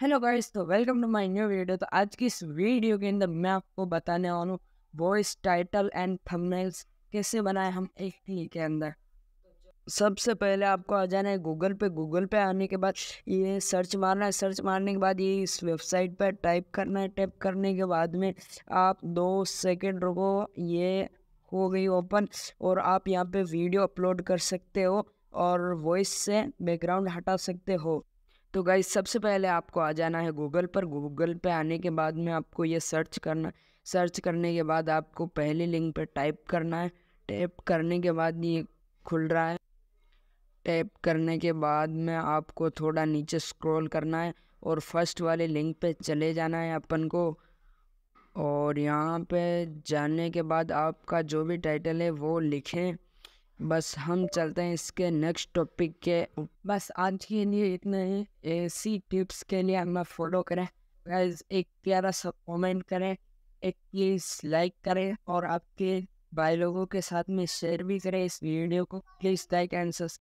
hello guys तो welcome to my new video तो आज की इस वीडियो के अंदर मैं आपको बताने वाला हूँ वॉइस टाइटल एंड थंबनेल्स कैसे बनाए हम एक ही के अंदर सबसे पहले आपको आ जाना है गूगल पे गूगल पे आने के बाद ये सर्च मारना है सर्च मारने के बाद ये इस वेबसाइट पर टाइप करना है टाइप करने के बाद में आप दो सेकेंड रुको ये हो गई ओपन और आप यहाँ पर वीडियो अपलोड कर सकते हो और वॉइस से बैकग्राउंड हटा सकते हो तो गाइज सबसे पहले आपको आ जाना है गूगल पर गूगल पे आने के बाद में आपको ये सर्च करना सर्च करने के बाद आपको पहले लिंक पर टाइप करना है टैप करने के बाद ये खुल रहा है टैप करने के बाद में आपको थोड़ा नीचे स्क्रॉल करना है और फर्स्ट वाले लिंक पे चले जाना है अपन को और यहाँ पे जाने के बाद आपका जो भी टाइटल है वो लिखें बस हम चलते हैं इसके नेक्स्ट टॉपिक के बस आज के लिए इतने ही ऐसी टिप्स के लिए हमें फॉलो करें गाइस एक प्यारा सा कमेंट करें एक प्लीज़ लाइक करें और आपके भाई लोगों के साथ में शेयर भी करें इस वीडियो को प्लीज़ लाइक एंड सब्सक्राइब